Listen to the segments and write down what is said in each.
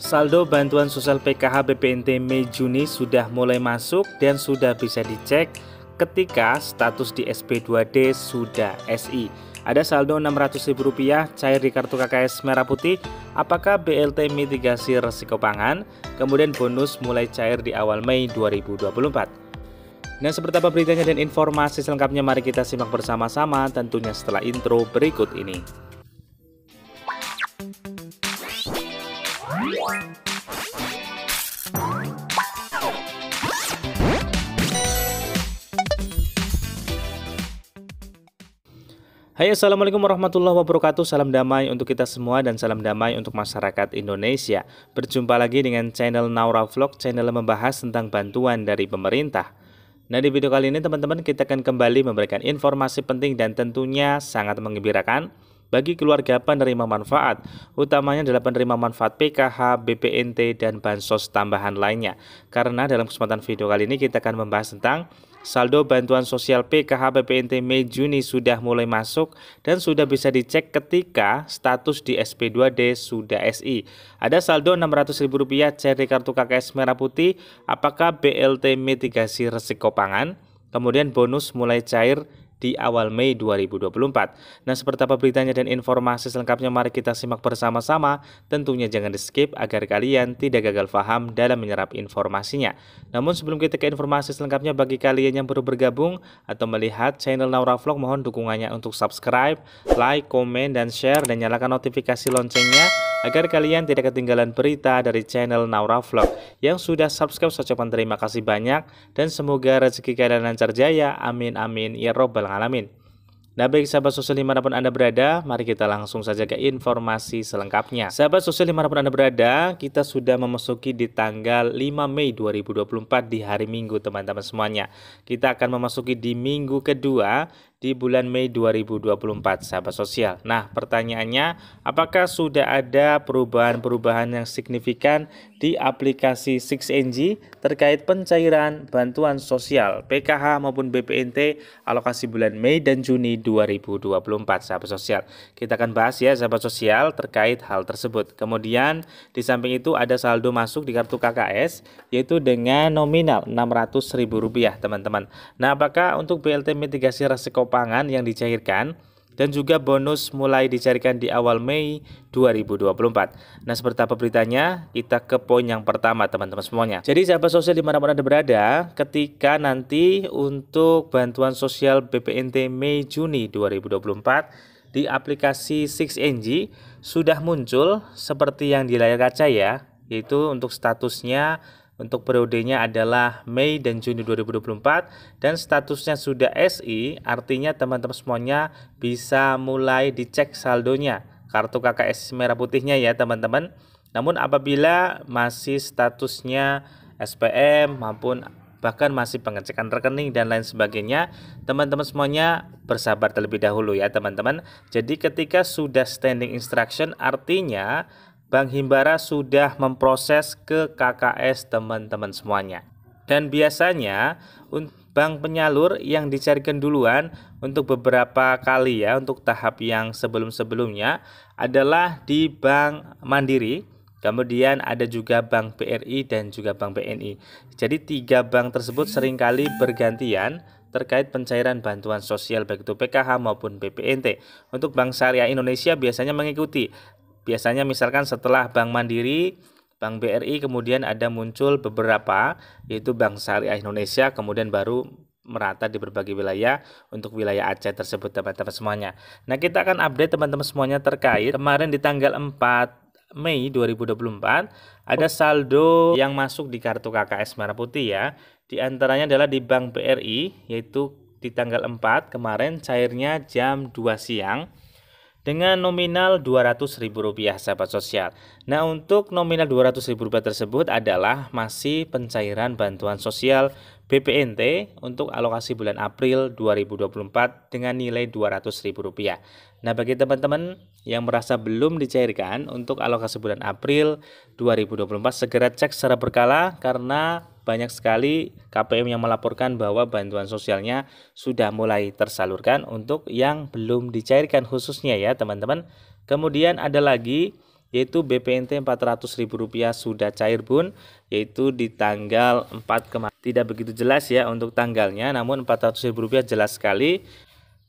Saldo bantuan sosial PKH BPNT Mei Juni sudah mulai masuk dan sudah bisa dicek ketika status di SP2D sudah SI. Ada saldo Rp600.000 cair di kartu KKS merah putih, apakah BLT mitigasi resiko pangan, kemudian bonus mulai cair di awal Mei 2024. Nah, seperti apa beritanya dan informasi selengkapnya mari kita simak bersama-sama tentunya setelah intro berikut ini. Hai assalamualaikum warahmatullahi wabarakatuh Salam damai untuk kita semua dan salam damai untuk masyarakat Indonesia Berjumpa lagi dengan channel Naura Vlog Channel yang membahas tentang bantuan dari pemerintah Nah di video kali ini teman-teman kita akan kembali memberikan informasi penting dan tentunya sangat mengembirakan bagi keluarga penerima manfaat, utamanya adalah penerima manfaat PKH, BPNT, dan bansos tambahan lainnya. Karena dalam kesempatan video kali ini kita akan membahas tentang saldo bantuan sosial PKH BPNT Mei Juni sudah mulai masuk dan sudah bisa dicek ketika status di SP2D sudah SI. Ada saldo Rp600.000 ceri kartu KKS merah putih, apakah BLT mitigasi resiko pangan? Kemudian bonus mulai cair di awal Mei 2024. Nah, seperti apa beritanya dan informasi selengkapnya mari kita simak bersama-sama. Tentunya jangan di-skip agar kalian tidak gagal paham dalam menyerap informasinya. Namun sebelum kita ke informasi selengkapnya bagi kalian yang baru bergabung atau melihat channel Naura Vlog mohon dukungannya untuk subscribe, like, komen dan share dan nyalakan notifikasi loncengnya agar kalian tidak ketinggalan berita dari channel Naura Vlog. Yang sudah subscribe saya ucapkan terima kasih banyak dan semoga rezeki kalian lancar jaya. Amin amin ya robbal Alamin. Nah baik sahabat sosial dimanapun Anda berada, mari kita langsung saja ke informasi selengkapnya. Sahabat sosial dimanapun Anda berada, kita sudah memasuki di tanggal 5 Mei 2024 di hari Minggu teman-teman semuanya. Kita akan memasuki di minggu kedua di bulan Mei 2024, sahabat sosial. Nah, pertanyaannya, apakah sudah ada perubahan-perubahan yang signifikan di aplikasi 6NG terkait pencairan bantuan sosial PKH maupun BPNT alokasi bulan Mei dan Juni 2024, sahabat sosial? Kita akan bahas ya, sahabat sosial, terkait hal tersebut. Kemudian, di samping itu ada saldo masuk di kartu KKS, yaitu dengan nominal Rp600.000, teman-teman. Nah, apakah untuk BLT mitigasi resiko pangan yang dicairkan dan juga bonus mulai dicairkan di awal Mei 2024. Nah, seperti apa beritanya? Kita ke poin yang pertama, teman-teman semuanya. Jadi, sahabat sosial di mana-mana Anda berada, ketika nanti untuk bantuan sosial BPNT Mei Juni 2024 di aplikasi 6NG sudah muncul seperti yang di layar kaca ya, yaitu untuk statusnya untuk periodenya adalah Mei dan Juni 2024 dan statusnya sudah SI artinya teman-teman semuanya bisa mulai dicek saldonya kartu KKS merah putihnya ya teman-teman namun apabila masih statusnya SPM maupun bahkan masih pengecekan rekening dan lain sebagainya, teman-teman semuanya bersabar terlebih dahulu ya teman-teman. Jadi ketika sudah standing instruction artinya Bank Himbara sudah memproses ke KKS teman-teman semuanya. Dan biasanya bank penyalur yang dicarikan duluan untuk beberapa kali ya untuk tahap yang sebelum-sebelumnya adalah di Bank Mandiri, kemudian ada juga Bank BRI dan juga Bank BNI. Jadi tiga bank tersebut seringkali bergantian terkait pencairan bantuan sosial baik itu PKH maupun BPNT. Untuk Bank Syariah Indonesia biasanya mengikuti Biasanya misalkan setelah Bank Mandiri, Bank BRI kemudian ada muncul beberapa yaitu Bank Syariah Indonesia kemudian baru merata di berbagai wilayah untuk wilayah Aceh tersebut teman-teman semuanya. Nah, kita akan update teman-teman semuanya terkait kemarin di tanggal 4 Mei 2024 ada saldo yang masuk di kartu KKS Merah Putih ya. Di antaranya adalah di Bank BRI yaitu di tanggal 4 kemarin cairnya jam 2 siang dengan nominal Rp200.000 sahabat sosial. Nah, untuk nominal Rp200.000 tersebut adalah masih pencairan bantuan sosial BPNT untuk alokasi bulan April 2024 dengan nilai Rp200.000. Nah, bagi teman-teman yang merasa belum dicairkan untuk alokasi bulan April 2024 segera cek secara berkala karena banyak sekali KPM yang melaporkan bahwa bantuan sosialnya sudah mulai tersalurkan untuk yang belum dicairkan khususnya ya teman-teman. Kemudian ada lagi yaitu BPNT Rp400.000 sudah cair pun yaitu di tanggal 4 kemarin. Tidak begitu jelas ya untuk tanggalnya namun Rp400.000 jelas sekali.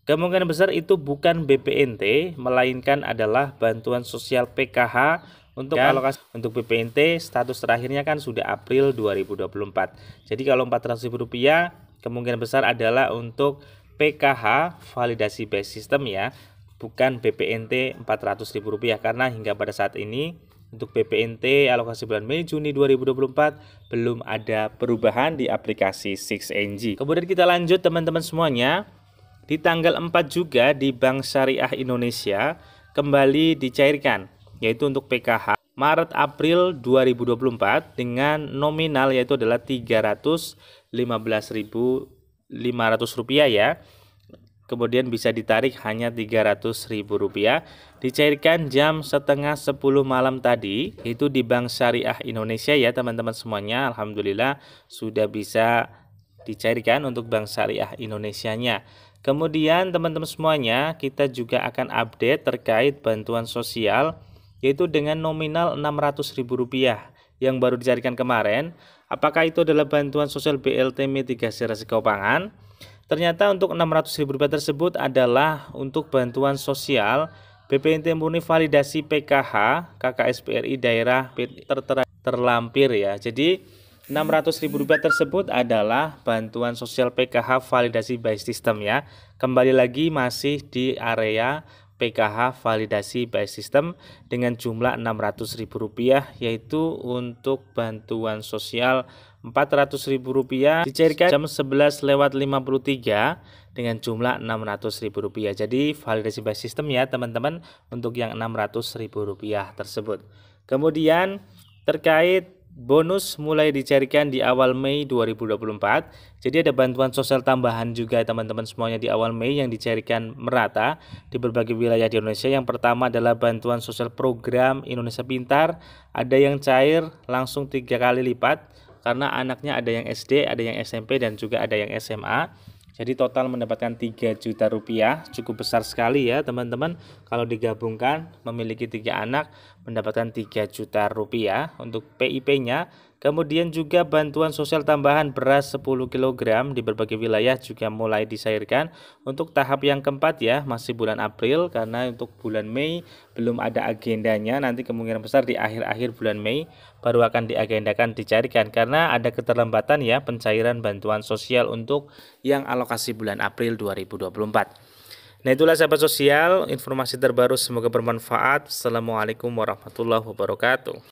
Kemungkinan besar itu bukan BPNT melainkan adalah bantuan sosial PKH untuk kan? alokasi untuk BPNT status terakhirnya kan sudah April 2024. Jadi kalau ribu rupiah kemungkinan besar adalah untuk PKH validasi base system ya, bukan BPNT ribu rupiah karena hingga pada saat ini untuk BPNT alokasi bulan Mei Juni 2024 belum ada perubahan di aplikasi 6NG. Kemudian kita lanjut teman-teman semuanya. Di tanggal 4 juga di Bank Syariah Indonesia kembali dicairkan yaitu untuk PKH Maret April 2024 dengan nominal yaitu adalah Rp315.500 ya. Kemudian bisa ditarik hanya Rp300.000 dicairkan jam setengah 10 malam tadi itu di Bank Syariah Indonesia ya teman-teman semuanya Alhamdulillah sudah bisa dicairkan untuk Bank Syariah Indonesianya. Kemudian teman-teman semuanya kita juga akan update terkait bantuan sosial yaitu dengan nominal Rp600.000 yang baru dicarikan kemarin. Apakah itu adalah bantuan sosial BLT mitigasi resiko pangan? Ternyata untuk Rp600.000 tersebut adalah untuk bantuan sosial BPNT murni validasi PKH KKSPRI daerah terlampir ya. Jadi Rp600.000 tersebut adalah bantuan sosial PKH validasi by system ya. Kembali lagi masih di area PKH validasi by system dengan jumlah Rp600.000 yaitu untuk bantuan sosial Rp400.000 dicairkan jam 11 lewat 53 dengan jumlah Rp600.000 jadi validasi by system ya teman-teman untuk yang Rp600.000 tersebut kemudian terkait bonus mulai dicarikan di awal Mei 2024. Jadi ada bantuan sosial tambahan juga teman-teman semuanya di awal Mei yang dicarikan merata di berbagai wilayah di Indonesia. Yang pertama adalah bantuan sosial program Indonesia Pintar. Ada yang cair langsung tiga kali lipat karena anaknya ada yang SD, ada yang SMP dan juga ada yang SMA. Jadi total mendapatkan 3 juta rupiah, cukup besar sekali ya teman-teman. Kalau digabungkan memiliki tiga anak mendapatkan 3 juta rupiah. Untuk PIP-nya Kemudian juga bantuan sosial tambahan beras 10 kg di berbagai wilayah juga mulai disairkan untuk tahap yang keempat ya masih bulan April karena untuk bulan Mei belum ada agendanya nanti kemungkinan besar di akhir-akhir bulan Mei baru akan diagendakan dicairkan karena ada keterlambatan ya pencairan bantuan sosial untuk yang alokasi bulan April 2024. Nah itulah sahabat sosial, informasi terbaru semoga bermanfaat. Assalamualaikum warahmatullahi wabarakatuh.